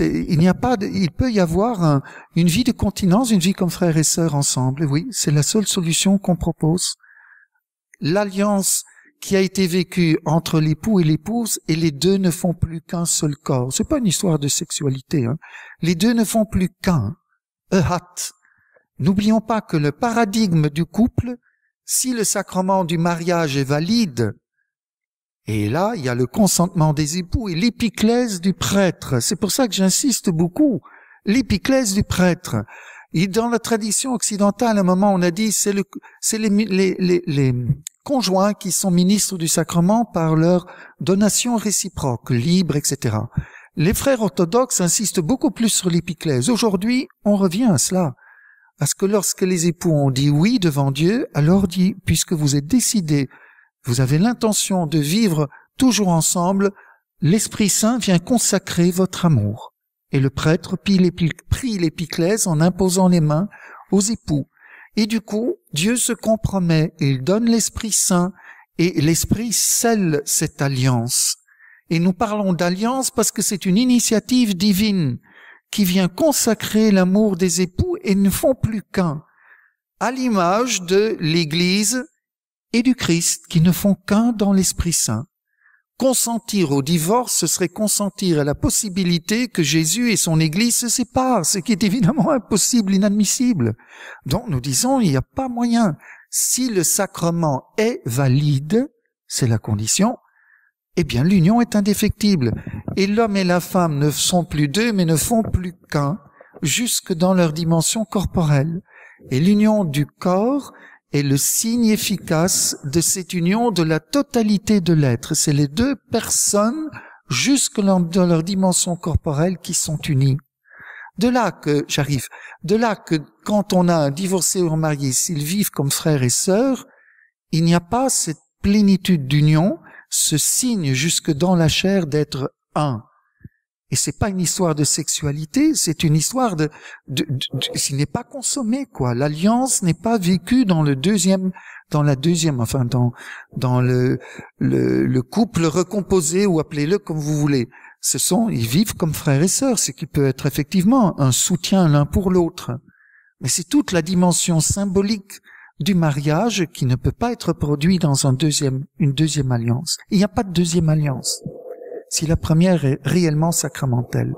Il n'y a pas, il peut y avoir une vie de continence, une vie comme frère et sœurs ensemble. oui, c'est la seule solution qu'on propose. L'alliance qui a été vécue entre l'époux et l'épouse, et les deux ne font plus qu'un seul corps. C'est pas une histoire de sexualité. Hein. Les deux ne font plus qu'un. hâte N'oublions pas que le paradigme du couple, si le sacrement du mariage est valide, et là, il y a le consentement des époux et l'épiclèse du prêtre. C'est pour ça que j'insiste beaucoup. L'épiclèse du prêtre. Et dans la tradition occidentale, à un moment, on a dit c'est c'est les, conjoints qui sont ministres du sacrement par leur donation réciproque, libre, etc. Les frères orthodoxes insistent beaucoup plus sur l'épiclèse. Aujourd'hui, on revient à cela. à ce que lorsque les époux ont dit oui devant Dieu, alors dit, puisque vous êtes décidés vous avez l'intention de vivre toujours ensemble, l'Esprit Saint vient consacrer votre amour. Et le prêtre prie l'épiclèse en imposant les mains aux époux. Et du coup, Dieu se compromet, et il donne l'Esprit Saint, et l'Esprit scelle cette alliance. Et nous parlons d'alliance parce que c'est une initiative divine qui vient consacrer l'amour des époux et ne font plus qu'un, à l'image de l'Église et du Christ qui ne font qu'un dans l'Esprit Saint. Consentir au divorce, ce serait consentir à la possibilité que Jésus et son Église se séparent, ce qui est évidemment impossible, inadmissible. Donc nous disons, il n'y a pas moyen. Si le sacrement est valide, c'est la condition, eh bien l'union est indéfectible. Et l'homme et la femme ne sont plus deux, mais ne font plus qu'un, jusque dans leur dimension corporelle. Et l'union du corps, est le signe efficace de cette union de la totalité de l'être. C'est les deux personnes, jusque dans leur dimension corporelle, qui sont unies. De là que, j'arrive, de là que quand on a un divorcé ou un marié, s'ils vivent comme frères et sœurs, il n'y a pas cette plénitude d'union, ce signe jusque dans la chair d'être un. Et c'est pas une histoire de sexualité, c'est une histoire de, de, n'est pas consommé quoi. L'alliance n'est pas vécue dans le deuxième, dans la deuxième, enfin dans dans le le, couple recomposé ou appelez-le comme vous voulez. Ce sont, ils vivent comme frères et sœurs, ce qui peut être effectivement un soutien l'un pour l'autre. Mais c'est toute la dimension symbolique du mariage qui ne peut pas être produit dans un deuxième, une deuxième alliance. Il n'y a pas de deuxième alliance si la première est réellement sacramentelle.